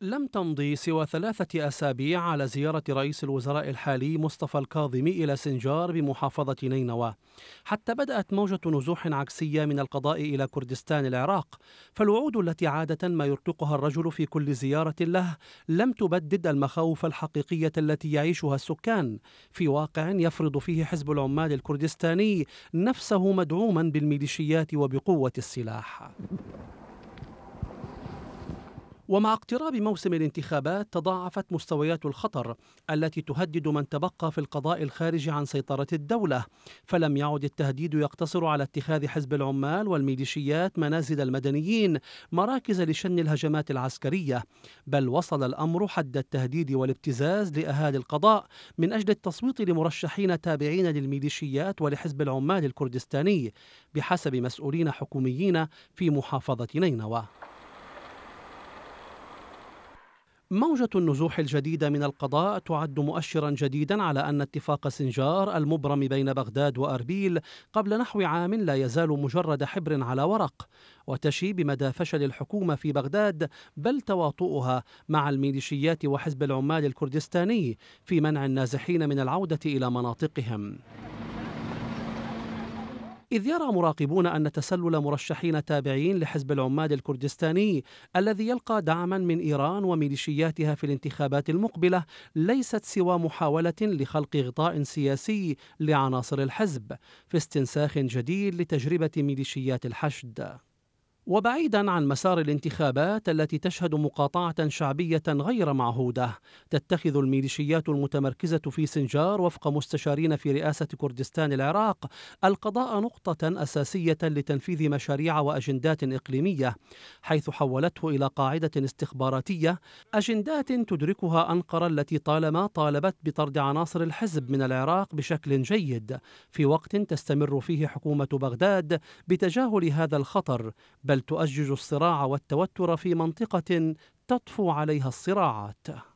لم تمضي سوى ثلاثة أسابيع على زيارة رئيس الوزراء الحالي مصطفى الكاظمي إلى سنجار بمحافظة نينوى حتى بدأت موجة نزوح عكسية من القضاء إلى كردستان العراق فالوعود التي عادة ما يرتقها الرجل في كل زيارة له لم تبدد المخاوف الحقيقية التي يعيشها السكان في واقع يفرض فيه حزب العمال الكردستاني نفسه مدعوما بالميليشيات وبقوة السلاح ومع اقتراب موسم الانتخابات تضاعفت مستويات الخطر التي تهدد من تبقى في القضاء الخارجي عن سيطرة الدولة فلم يعد التهديد يقتصر على اتخاذ حزب العمال والميليشيات منازل المدنيين مراكز لشن الهجمات العسكرية بل وصل الأمر حد التهديد والابتزاز لأهالي القضاء من أجل التصويت لمرشحين تابعين للميليشيات ولحزب العمال الكردستاني بحسب مسؤولين حكوميين في محافظة نينوى موجة النزوح الجديدة من القضاء تعد مؤشرا جديدا على أن اتفاق سنجار المبرم بين بغداد وأربيل قبل نحو عام لا يزال مجرد حبر على ورق وتشي بمدى فشل الحكومة في بغداد بل تواطؤها مع الميليشيات وحزب العمال الكردستاني في منع النازحين من العودة إلى مناطقهم إذ يرى مراقبون أن تسلل مرشحين تابعين لحزب العمال الكردستاني الذي يلقى دعما من إيران وميليشياتها في الانتخابات المقبلة ليست سوى محاولة لخلق غطاء سياسي لعناصر الحزب في استنساخ جديد لتجربة ميليشيات الحشد وبعيدا عن مسار الانتخابات التي تشهد مقاطعه شعبيه غير معهوده تتخذ الميليشيات المتمركزه في سنجار وفق مستشارين في رئاسه كردستان العراق القضاء نقطه اساسيه لتنفيذ مشاريع واجندات اقليميه حيث حولته الى قاعده استخباراتيه اجندات تدركها انقره التي طالما طالبت بطرد عناصر الحزب من العراق بشكل جيد في وقت تستمر فيه حكومه بغداد بتجاهل هذا الخطر بل بل تؤجج الصراع والتوتر في منطقة تطفو عليها الصراعات